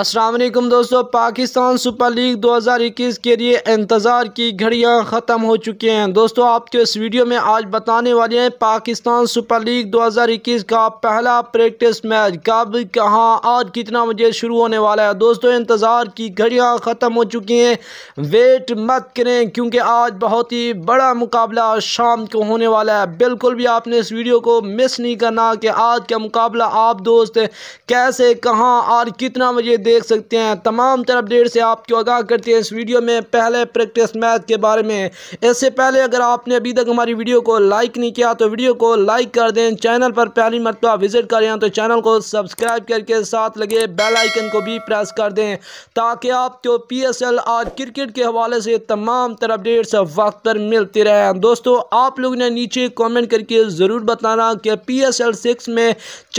असलकम दोस्तों Pakistan super league 2021 के लिए इंतज़ार की घड़ियां ख़त्म हो चुकी हैं दोस्तों आपके इस वीडियो में आज बताने वाले हैं पाकिस्तान सुपर लीग 2021 का पहला प्रैक्टिस मैच कब कहां आज कितना बजे शुरू होने वाला है दोस्तों इंतज़ार की घड़ियां ख़त्म हो चुकी हैं वेट मत करें क्योंकि आज बहुत ही बड़ा मुकाबला शाम को होने वाला है बिल्कुल भी आपने इस वीडियो को मिस नहीं करना कि आज का मुकाबला आप दोस्त कैसे कहाँ और कितना बजे देख सकते हैं तमाम तर अपडेट से आपको आगाह करते हैं इस वीडियो में पहले प्रैक्टिस मैच के बारे में इससे पहले अगर आपने अभी तक हमारी वीडियो को लाइक नहीं किया तो वीडियो को लाइक कर दें चैनल पर पहली मरतबा विजिट करें तो चैनल को सब्सक्राइब करके साथ लगे बेल आइकन को भी प्रेस कर दें ताकि आपको पी एस एल और क्रिकेट के हवाले से तमाम तर अपडेट्स वक्त पर मिलती रहे दोस्तों आप लोग ने नीचे कमेंट करके ज़रूर बताना कि पी एस एल सिक्स में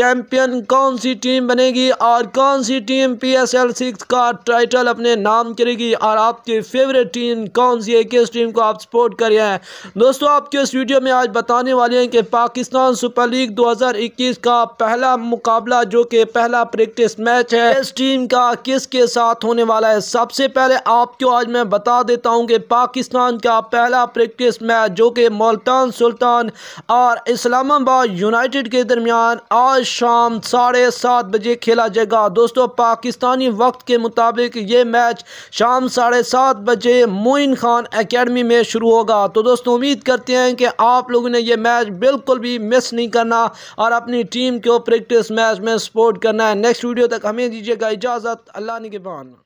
चैंपियन कौन सी टीम बनेगी और कौन सी team P PSL S six का टाइटल अपने नाम करेगी और आपकी फेवरेट टीम कौन सी है किस टीम को आप सपोर्ट कर रहे हैं दोस्तों आपके इस वीडियो में आज बताने वाले हैं कि पाकिस्तान सुपर लीग 2021 का पहला मुकाबला जो कि पहला प्रैक्टिस मैच है इस टीम का किसके साथ होने वाला है सबसे पहले आपको आज मैं बता देता हूँ कि पाकिस्तान का पहला प्रैक्टिस मैच जो कि मुल्तान सुल्तान और इस्लामाबाद यूनाइटेड के दरमियान आज शाम साढ़े सात बजे खेला जाएगा दोस्तों पाकिस्तान पाकिस्तानी वक्त के मुताबिक ये मैच शाम साढ़े सात बजे मोइन खान एकेडमी में शुरू होगा तो दोस्तों उम्मीद करते हैं कि आप लोगों ने यह मैच बिल्कुल भी मिस नहीं करना और अपनी टीम को प्रैक्टिस मैच में सपोर्ट करना है नेक्स्ट वीडियो तक हमें दीजिएगा इजाज़त अल्लाह बहान